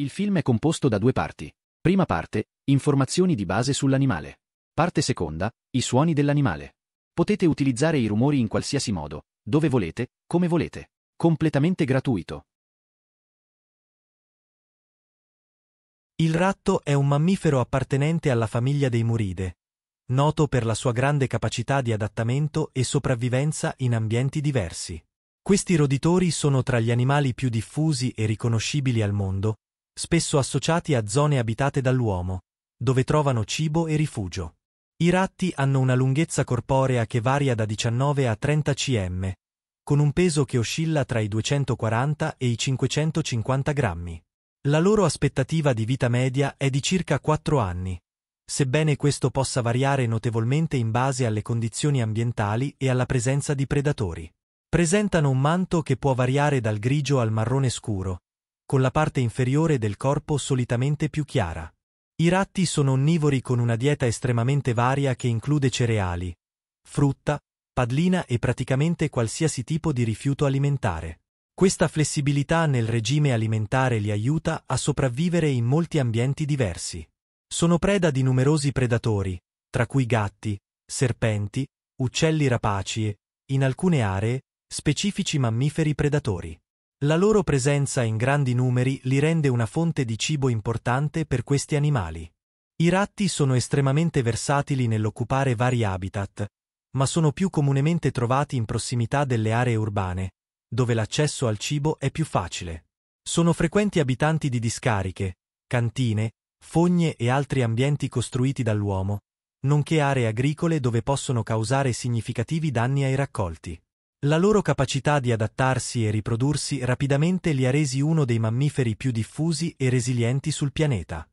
Il film è composto da due parti. Prima parte, informazioni di base sull'animale. Parte seconda, i suoni dell'animale. Potete utilizzare i rumori in qualsiasi modo, dove volete, come volete. Completamente gratuito. Il ratto è un mammifero appartenente alla famiglia dei muride, noto per la sua grande capacità di adattamento e sopravvivenza in ambienti diversi. Questi roditori sono tra gli animali più diffusi e riconoscibili al mondo, spesso associati a zone abitate dall'uomo, dove trovano cibo e rifugio. I ratti hanno una lunghezza corporea che varia da 19 a 30 cm, con un peso che oscilla tra i 240 e i 550 grammi. La loro aspettativa di vita media è di circa 4 anni, sebbene questo possa variare notevolmente in base alle condizioni ambientali e alla presenza di predatori. Presentano un manto che può variare dal grigio al marrone scuro, con la parte inferiore del corpo solitamente più chiara. I ratti sono onnivori con una dieta estremamente varia che include cereali, frutta, padlina e praticamente qualsiasi tipo di rifiuto alimentare. Questa flessibilità nel regime alimentare li aiuta a sopravvivere in molti ambienti diversi. Sono preda di numerosi predatori, tra cui gatti, serpenti, uccelli rapaci e, in alcune aree, specifici mammiferi predatori. La loro presenza in grandi numeri li rende una fonte di cibo importante per questi animali. I ratti sono estremamente versatili nell'occupare vari habitat, ma sono più comunemente trovati in prossimità delle aree urbane, dove l'accesso al cibo è più facile. Sono frequenti abitanti di discariche, cantine, fogne e altri ambienti costruiti dall'uomo, nonché aree agricole dove possono causare significativi danni ai raccolti. La loro capacità di adattarsi e riprodursi rapidamente li ha resi uno dei mammiferi più diffusi e resilienti sul pianeta.